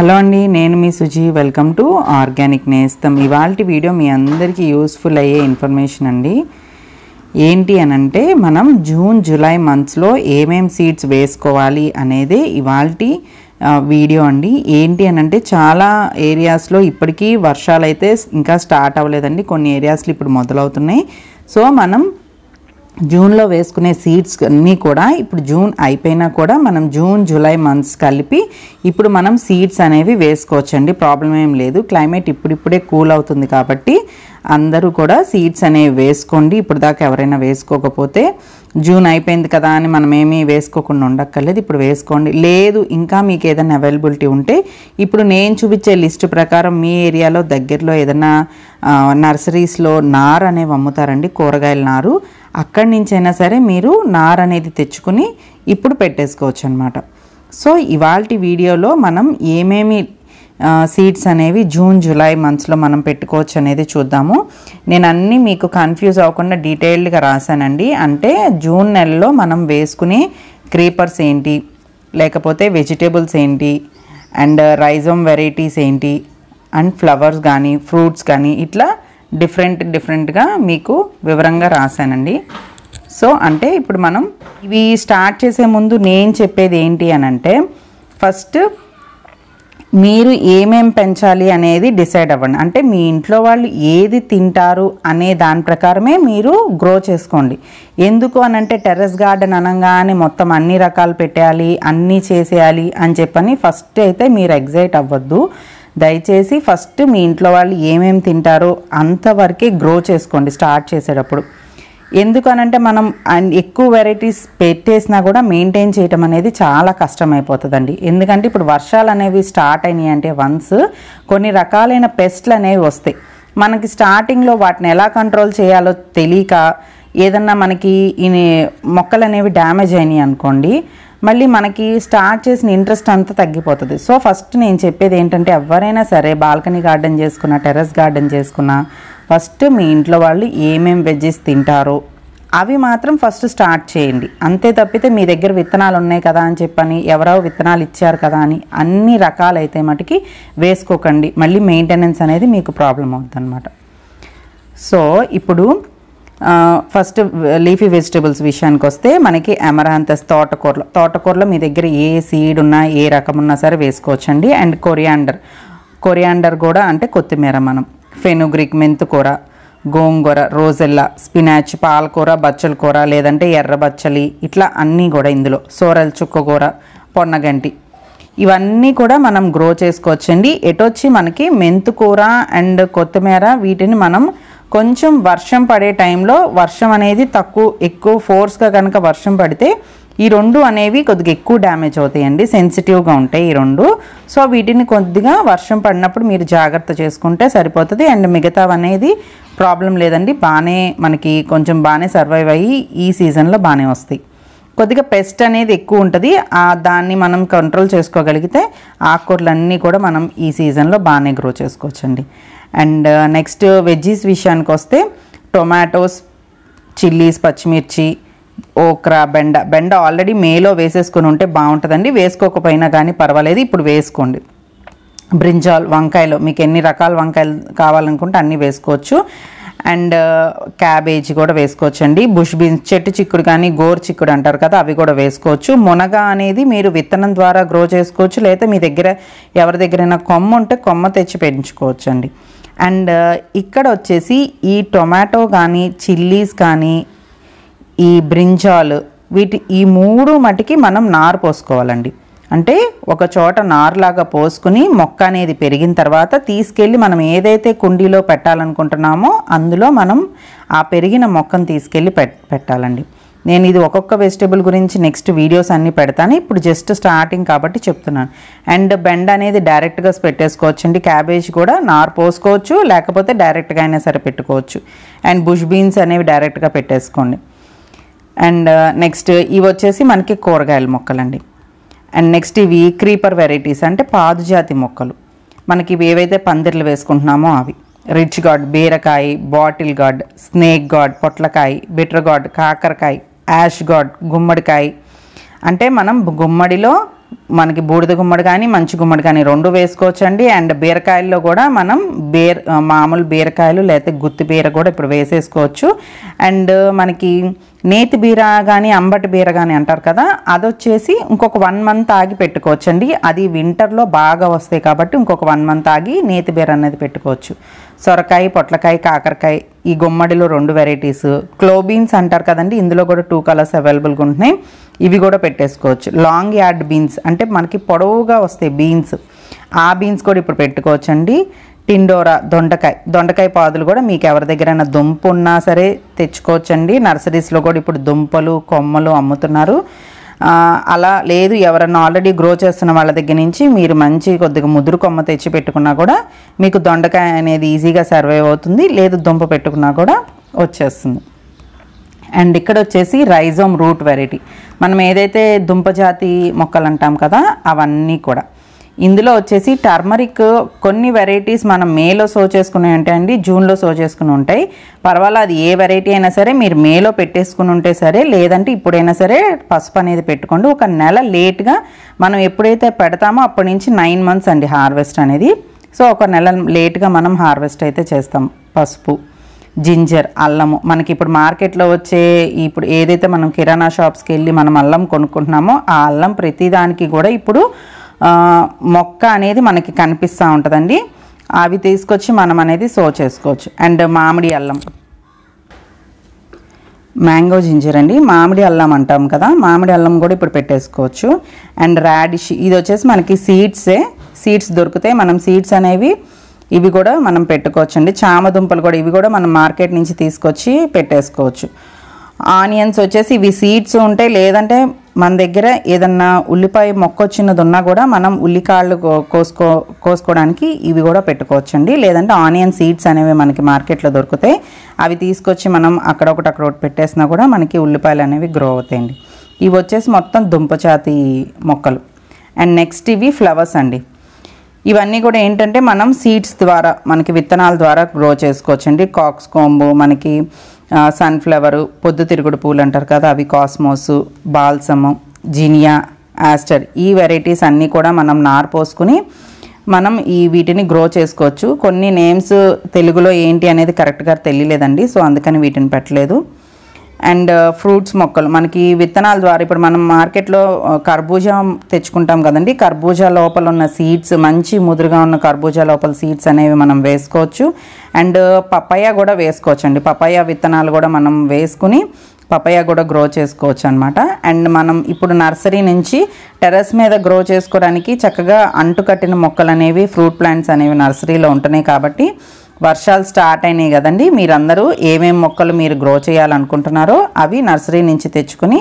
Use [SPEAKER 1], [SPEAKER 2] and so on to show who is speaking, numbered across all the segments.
[SPEAKER 1] hello అండి నేను మీ Suji welcome to organic Nestham ఇవాళ వీడియో మీ అందరికీ యూస్ఫుల్ అయ్యే ఇన్ఫర్మేషన్ అండి ఏంటి అనంటే మనం జూన్ జూలై మంత్స్లో ఏమేం సీడ్స్ వేసుకోవాలి అనేది ఇవాళ వీడియో అండి ఏంటి అని అంటే చాలా ఏరియాస్లో ఇప్పటికీ వర్షాలు అయితే ఇంకా స్టార్ట్ అవ్వలేదండి కొన్ని ఏరియాస్లో ఇప్పుడు మొదలవుతున్నాయి సో మనం జూన్లో వేసుకునే సీడ్స్ అన్నీ కూడా ఇప్పుడు జూన్ అయిపోయినా కూడా మనం జూన్ జూలై మంత్స్ కలిపి ఇప్పుడు మనం సీడ్స్ అనేవి వేసుకోవచ్చండి ప్రాబ్లం ఏం లేదు క్లైమేట్ ఇప్పుడిప్పుడే కూల్ అవుతుంది కాబట్టి అందరూ కూడా సీడ్స్ అనేవి వేసుకోండి ఇప్పుడు దాకా ఎవరైనా వేసుకోకపోతే జూన్ అయిపోయింది కదా అని మనం ఏమీ వేసుకోకుండా ఉండక్కర్లేదు ఇప్పుడు వేసుకోండి లేదు ఇంకా మీకు ఏదైనా అవైలబిలిటీ ఉంటే ఇప్పుడు నేను చూపించే లిస్ట్ ప్రకారం మీ ఏరియాలో దగ్గరలో ఏదైనా నర్సరీస్లో నారు అనేవి అమ్ముతారండి కూరగాయల నారు అక్కడి నుంచైనా సరే మీరు నార్ అనేది తెచ్చుకుని ఇప్పుడు పెట్టేసుకోవచ్చు అనమాట సో ఇవాళ వీడియోలో మనం ఏమేమి సీడ్స్ అనేవి జూన్ జూలై మంత్స్లో మనం పెట్టుకోవచ్చు అనేది చూద్దాము నేను అన్నీ మీకు కన్ఫ్యూజ్ అవ్వకుండా డీటెయిల్డ్గా రాశానండి అంటే జూన్ నెలలో మనం వేసుకునే క్రీపర్స్ ఏంటి లేకపోతే వెజిటేబుల్స్ ఏంటి అండ్ రైజమ్ వెరైటీస్ ఏంటి అండ్ ఫ్లవర్స్ కానీ ఫ్రూట్స్ కానీ ఇట్లా డిఫరెంట్ డిఫరెంట్గా మీకు వివరంగా రాశానండి సో అంటే ఇప్పుడు మనం ఇవి స్టార్ట్ చేసే ముందు నేను చెప్పేది ఏంటి అని అంటే ఫస్ట్ మీరు ఏమేం పెంచాలి అనేది డిసైడ్ అవ్వండి అంటే మీ ఇంట్లో వాళ్ళు ఏది తింటారు అనే దాని ప్రకారమే మీరు గ్రో చేసుకోండి ఎందుకు అనంటే టెర్రస్ గార్డెన్ అనగానే మొత్తం అన్ని రకాలు పెట్టాలి అన్నీ చేసేయాలి అని చెప్పని ఫస్ట్ అయితే మీరు ఎగ్జైట్ అవ్వద్దు దయచేసి ఫస్ట్ మీ ఇంట్లో వాళ్ళు ఏమేమి తింటారో అంతవరకే గ్రో చేసుకోండి స్టార్ట్ చేసేటప్పుడు ఎందుకనంటే మనం ఎక్కువ వెరైటీస్ పెట్టేసినా కూడా మెయింటైన్ చేయటం అనేది చాలా కష్టమైపోతుందండి ఎందుకంటే ఇప్పుడు వర్షాలు అనేవి స్టార్ట్ అయినాయి అంటే వన్స్ కొన్ని రకాలైన పెస్ట్లు అనేవి వస్తాయి మనకి స్టార్టింగ్లో వాటిని ఎలా కంట్రోల్ చేయాలో తెలియక ఏదన్నా మనకి మొక్కలు అనేవి డ్యామేజ్ అయినాయి అనుకోండి మళ్ళీ మనకి స్టార్ట్ చేసిన ఇంట్రెస్ట్ అంతా తగ్గిపోతుంది సో ఫస్ట్ నేను చెప్పేది ఏంటంటే ఎవరైనా సరే బాల్కనీ గార్డెన్ చేసుకున్న టెర్రస్ గార్డెన్ చేసుకున్న ఫస్ట్ మీ ఇంట్లో వాళ్ళు ఏమేమి వెజ్జెస్ తింటారో అవి మాత్రం ఫస్ట్ స్టార్ట్ చేయండి అంతే తప్పితే మీ దగ్గర విత్తనాలు ఉన్నాయి కదా అని చెప్పని ఎవరో విత్తనాలు ఇచ్చారు కదా అని అన్ని రకాలైతే మటుకి వేసుకోకండి మళ్ళీ మెయింటెనెన్స్ అనేది మీకు ప్రాబ్లం అవుతుంది సో ఇప్పుడు ఫస్ట్ లీఫీ వెజిటబుల్స్ విషయానికి వస్తే మనకి అమరాంతస్ తోటకూరలు తోటకూరలో మీ దగ్గర ఏ సీడ్ ఉన్నా ఏ రకం ఉన్నా సరే వేసుకోవచ్చండి అండ్ కొరియాండర్ కొరియాండర్ కూడా అంటే కొత్తిమీర మనం ఫెనుగ్రిక్ కూర గోంగూర రోజెల్లా స్పినాచ్ పాలకూర బచ్చల కూర లేదంటే ఎర్ర బచ్చలి ఇట్లా అన్నీ కూడా ఇందులో సోరల్ చుక్కకూర పొన్నగంటి ఇవన్నీ కూడా మనం గ్రో చేసుకోవచ్చండి ఎటొచ్చి మనకి కూర అండ్ కొత్తిమీర వీటిని మనం కొంచెం వర్షం పడే టైంలో వర్షం అనేది తక్కువ ఎక్కువ ఫోర్స్గా కనుక వర్షం పడితే ఈ రెండు అనేవి కొద్దిగా ఎక్కువ డ్యామేజ్ అవుతాయండి సెన్సిటివ్గా ఉంటాయి ఈ రెండు సో వీటిని కొద్దిగా వర్షం పడినప్పుడు మీరు జాగ్రత్త చేసుకుంటే సరిపోతుంది అండ్ మిగతా అనేది ప్రాబ్లం లేదండి బాగానే మనకి కొంచెం బాగానే సర్వైవ్ అయ్యి ఈ సీజన్లో బాగానే వస్తాయి కొద్దిగా పెస్ట్ అనేది ఎక్కువ ఉంటుంది ఆ దాన్ని మనం కంట్రోల్ చేసుకోగలిగితే ఆకుకూరలన్నీ కూడా మనం ఈ సీజన్లో బాగానే గ్రో చేసుకోవచ్చండి and next uh, veggies uh, విషయానికి వస్తే టొమాటోస్ చిల్లీస్ పచ్చిమిర్చి ఓక్రా బెండ బెండ ఆల్రెడీ మేలో వేసేసుకుని ఉంటే బాగుంటుందండి వేసుకోకపోయినా కానీ పర్వాలేదు ఇప్పుడు వేసుకోండి బ్రింజాల్ వంకాయలు మీకు ఎన్ని రకాల వంకాయలు కావాలనుకుంటే అన్నీ వేసుకోవచ్చు అండ్ క్యాబేజీ uh, కూడా వేసుకోవచ్చు అండి బుష్ బీన్స్ చెట్టు చిక్కుడు కానీ గోరు చిక్కుడు అంటారు కదా అవి కూడా వేసుకోవచ్చు మునగ అనేది మీరు విత్తనం ద్వారా గ్రో చేసుకోవచ్చు లేదా మీ దగ్గర ఎవరి దగ్గరైనా కొమ్మ ఉంటే కొమ్మ తెచ్చి పెంచుకోవచ్చు అండి అండ్ uh, ఇక్కడ వచ్చేసి ఈ టొమాటో కానీ చిల్లీస్ కానీ ఈ బ్రింజాల్ వీటి ఈ మూడు మటికి మనం నారు పోసుకోవాలండి అంటే ఒక చోట నారులాగా పోసుకుని మొక్క అనేది పెరిగిన తర్వాత తీసుకెళ్ళి మనం ఏదైతే కుండీలో పెట్టాలనుకుంటున్నామో అందులో మనం ఆ పెరిగిన మొక్కను తీసుకెళ్ళి పెట్టాలండి నేను ఇది ఒక్కొక్క వెజిటేబుల్ గురించి నెక్స్ట్ వీడియోస్ అన్నీ పెడతాను ఇప్పుడు జస్ట్ స్టార్టింగ్ కాబట్టి చెప్తున్నాను అండ్ బెండ్ అనేది డైరెక్ట్గా పెట్టేసుకోవచ్చు అండి క్యాబేజ్ కూడా నార్ పోసుకోవచ్చు లేకపోతే డైరెక్ట్గా అయినా సరే పెట్టుకోవచ్చు అండ్ బుష్ బీన్స్ అనేవి డైరెక్ట్గా పెట్టేసుకోండి అండ్ నెక్స్ట్ uh, ఇవి వచ్చేసి మనకి కూరగాయల మొక్కలండి అండ్ నెక్స్ట్ ఇవి క్రీపర్ వెరైటీస్ అంటే పాదుజాతి మొక్కలు మనకి ఇవి ఏవైతే పందిర్లు వేసుకుంటున్నామో అవి రిచ్ గాడ్ బీరకాయ బాటిల్ గాడ్ స్నేక్ గాడ్ పొట్లకాయ బిటర్ గాడ్ కాకరకాయ యాష్ గాడ్ గుమ్మడికాయ అంటే మనం గుమ్మడిలో మనకి బూడిద గుమ్మడి కానీ మంచి గుమ్మడి కానీ రెండు వేసుకోవచ్చండి అండ్ బీరకాయల్లో కూడా మనం బీర మామూలు బీరకాయలు లేకపోతే గుత్తి బీర కూడా ఇప్పుడు వేసేసుకోవచ్చు అండ్ మనకి నేతి బీర కానీ అంబటి బీర కానీ అంటారు కదా అదొచ్చేసి ఇంకొక వన్ మంత్ ఆగి పెట్టుకోవచ్చండి అది వింటర్లో బాగా వస్తాయి కాబట్టి ఇంకొక వన్ మంత్ ఆగి నేతి బీర అనేది పెట్టుకోవచ్చు సొరకాయ పొట్లకాయ కాకరకాయ ఈ గుమ్మడిలో రెండు వెరైటీస్ క్లోబీన్స్ అంటారు కదండి ఇందులో కూడా టూ కలర్స్ అవైలబుల్గా ఉంటున్నాయి ఇవి కూడా పెట్టేసుకోవచ్చు లాంగ్ యార్డ్ బీన్స్ అంటే మనకి పొడవుగా వస్తాయి బీన్స్ ఆ బీన్స్ కూడా ఇప్పుడు పెట్టుకోవచ్చండి టిండోరా దొండకాయ దొండకాయ పాదులు కూడా మీకు ఎవరి దగ్గర దుంపు ఉన్నా సరే తెచ్చుకోవచ్చండి నర్సరీస్లో కూడా ఇప్పుడు దుంపలు కొమ్మలు అమ్ముతున్నారు అలా లేదు ఎవరన్నా ఆల్రెడీ గ్రో చేస్తున్న వాళ్ళ దగ్గర నుంచి మీరు మంచి కొద్దిగా ముదురు కొమ్మ తెచ్చి పెట్టుకున్నా కూడా మీకు దొండకాయ అనేది ఈజీగా సర్వైవ్ అవుతుంది లేదు దుంప పెట్టుకున్నా కూడా వచ్చేస్తుంది అండ్ ఇక్కడ వచ్చేసి రైజోమ్ రూట్ వెరైటీ మనం ఏదైతే దుంప జాతి మొక్కలు అంటాం కదా అవన్నీ కూడా ఇందులో వచ్చేసి టర్మరిక్ కొన్ని వెరైటీస్ మనం మేలో సో చేసుకునే అండి జూన్లో సో చేసుకుని ఉంటాయి పర్వాలేదు అది ఏ వెరైటీ అయినా సరే మీరు మేలో పెట్టేసుకుని ఉంటే సరే లేదంటే ఇప్పుడైనా సరే పసుపు అనేది పెట్టుకోండి ఒక నెల లేట్గా మనం ఎప్పుడైతే పెడతామో అప్పటి నుంచి నైన్ మంత్స్ అండి హార్వెస్ట్ అనేది సో ఒక నెల లేట్గా మనం హార్వెస్ట్ అయితే చేస్తాం పసుపు జింజర్ అల్లము మనకి ఇప్పుడు మార్కెట్లో వచ్చే ఇప్పుడు ఏదైతే మనం కిరాణా షాప్స్కి వెళ్ళి మనం అల్లం కొనుక్కుంటున్నామో ఆ అల్లం ప్రతిదానికి కూడా ఇప్పుడు మొక్క అనేది మనకి కనిపిస్తూ ఉంటుందండి అవి తీసుకొచ్చి మనం అనేది సో చేసుకోవచ్చు అండ్ మామిడి అల్లం మ్యాంగో జింజర్ అండి మామిడి అల్లం అంటాం కదా మామిడి అల్లం కూడా ఇప్పుడు పెట్టేసుకోవచ్చు అండ్ రాడిష్ ఇది వచ్చేసి మనకి సీడ్సే సీడ్స్ దొరికితే మనం సీడ్స్ అనేవి ఇవి కూడా మనం పెట్టుకోవచ్చు అండి చామ దుంపలు కూడా ఇవి కూడా మనం మార్కెట్ నుంచి తీసుకొచ్చి పెట్టేసుకోవచ్చు ఆనియన్స్ వచ్చేసి ఇవి సీడ్స్ ఉంటాయి లేదంటే మన దగ్గర ఏదన్నా ఉల్లిపాయ మొక్క వచ్చినది ఉన్నా కూడా మనం ఉల్లికాళ్ళు కోసుకో కోసుకోవడానికి ఇవి కూడా పెట్టుకోవచ్చండి లేదంటే ఆనియన్ సీడ్స్ అనేవి మనకి మార్కెట్లో దొరుకుతాయి అవి తీసుకొచ్చి మనం అక్కడ ఒకటి అక్కడ ఒకటి పెట్టేసినా కూడా మనకి ఉల్లిపాయలు అనేవి గ్రో అవుతాయండి ఇవి వచ్చేసి మొత్తం దుంపచాతి మొక్కలు అండ్ నెక్స్ట్ ఇవి ఫ్లవర్స్ అండి ఇవన్నీ కూడా ఏంటంటే మనం సీడ్స్ ద్వారా మనకి విత్తనాల ద్వారా గ్రో చేసుకోవచ్చండి కాక్స్ కోంబు మనకి సన్ఫ్లవరు పొద్దుతిరుగుడు పూలు అంటారు కదా అవి కాస్మోసు బాల్సము జీనియా యాస్టర్ ఈ వెరైటీస్ అన్నీ కూడా మనం నారు పోసుకుని మనం ఈ వీటిని గ్రో చేసుకోవచ్చు కొన్ని నేమ్స్ తెలుగులో ఏంటి అనేది కరెక్ట్గా తెలియలేదండి సో అందుకని వీటిని పెట్టలేదు అండ్ uh, ఫ్రూట్స్ మొక్కలు మనకి విత్తనాల ద్వారా ఇప్పుడు మనం మార్కెట్లో uh, కర్బూజా తెచ్చుకుంటాం కదండి కర్బూజా లోపల ఉన్న సీడ్స్ మంచి ముదురుగా ఉన్న కర్బూజా లోపల సీడ్స్ అనేవి మనం వేసుకోవచ్చు అండ్ uh, పపాయ కూడా వేసుకోవచ్చు అండి పపాయ విత్తనాలు కూడా మనం వేసుకుని పపాయ కూడా గ్రో చేసుకోవచ్చు అనమాట అండ్ మనం ఇప్పుడు నర్సరీ నుంచి టెర్రస్ మీద గ్రో చేసుకోవడానికి చక్కగా అంటుకట్టిన మొక్కలు అనేవి ఫ్రూట్ ప్లాంట్స్ అనేవి నర్సరీలో ఉంటున్నాయి కాబట్టి వర్షాలు స్టార్ట్ అయినాయి కదండి మీరందరూ ఏమేమి మొక్కలు మీరు గ్రో చేయాలనుకుంటున్నారో అవి నర్సరీ నుంచి తెచ్చుకొని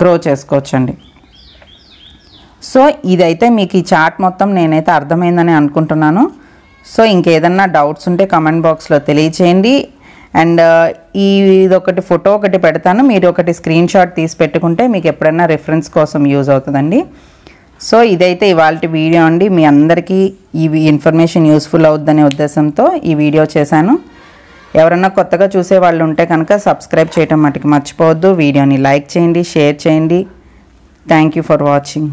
[SPEAKER 1] గ్రో చేసుకోవచ్చండి సో ఇదైతే మీకు ఈ చాట్ మొత్తం నేనైతే అర్థమైందని అనుకుంటున్నాను సో ఇంకేదన్నా డౌట్స్ ఉంటే కమెంట్ బాక్స్లో తెలియచేయండి అండ్ ఈ ఇదొకటి ఫోటో ఒకటి పెడతాను మీరు ఒకటి స్క్రీన్ షాట్ తీసి పెట్టుకుంటే మీకు ఎప్పుడైనా రిఫరెన్స్ కోసం యూజ్ అవుతుందండి సో ఇదైతే ఇవాళ వీడియో అండి మీ అందరికీ ఈ ఇన్ఫర్మేషన్ యూస్ఫుల్ అవుద్దనే ఉద్దేశంతో ఈ వీడియో చేశాను ఎవరన్నా కొత్తగా చూసే వాళ్ళు ఉంటే కనుక సబ్స్క్రైబ్ చేయటం మటుకు మర్చిపోవద్దు వీడియోని లైక్ చేయండి షేర్ చేయండి థ్యాంక్ ఫర్ వాచింగ్